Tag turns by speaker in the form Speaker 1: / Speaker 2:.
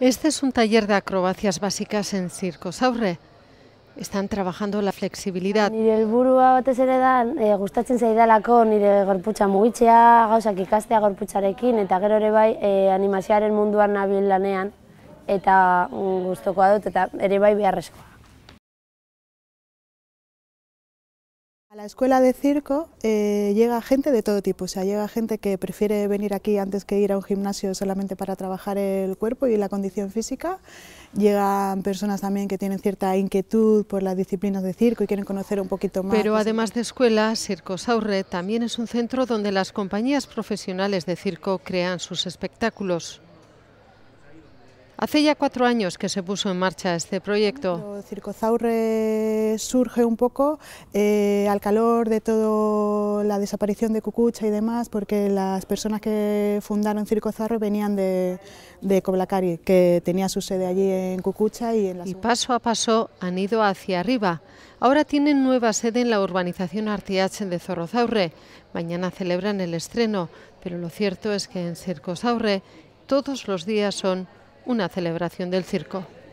Speaker 1: Este es un taller de acrobacias básicas en Circo Saurre. Están trabajando la flexibilidad.
Speaker 2: Nire helburua batez ere da, eh, gustatzen zaidalako nire gorputza mugitzea, gauzak ikastea gorputzarekin, eta gero ere bai eh, animazioaren munduan nabil lanean, eta mm, gustokoa dut, eta ere bai beharrezkoa.
Speaker 3: A la escuela de circo eh, llega gente de todo tipo, o sea, llega gente que prefiere venir aquí antes que ir a un gimnasio solamente para trabajar el cuerpo y la condición física, llegan personas también que tienen cierta inquietud por las disciplinas de circo y quieren conocer
Speaker 1: un poquito más. Pero además de escuela, Circo Saurre también es un centro donde las compañías profesionales de circo crean sus espectáculos. Hace ya cuatro años que se puso en marcha este proyecto. Zaurre surge un poco eh, al calor de toda la
Speaker 3: desaparición de Cucucha y demás, porque las personas que fundaron Circozaurre venían de, Coblacari, que tenía su sede allí en Cucucha. Y, en la y
Speaker 1: paso a paso han ido hacia arriba. Ahora tienen nueva sede en la urbanización Artiach de Zorrozaurre. Mañana celebran el estreno, pero lo cierto es que en Zaurre todos los días son una celebración del circo.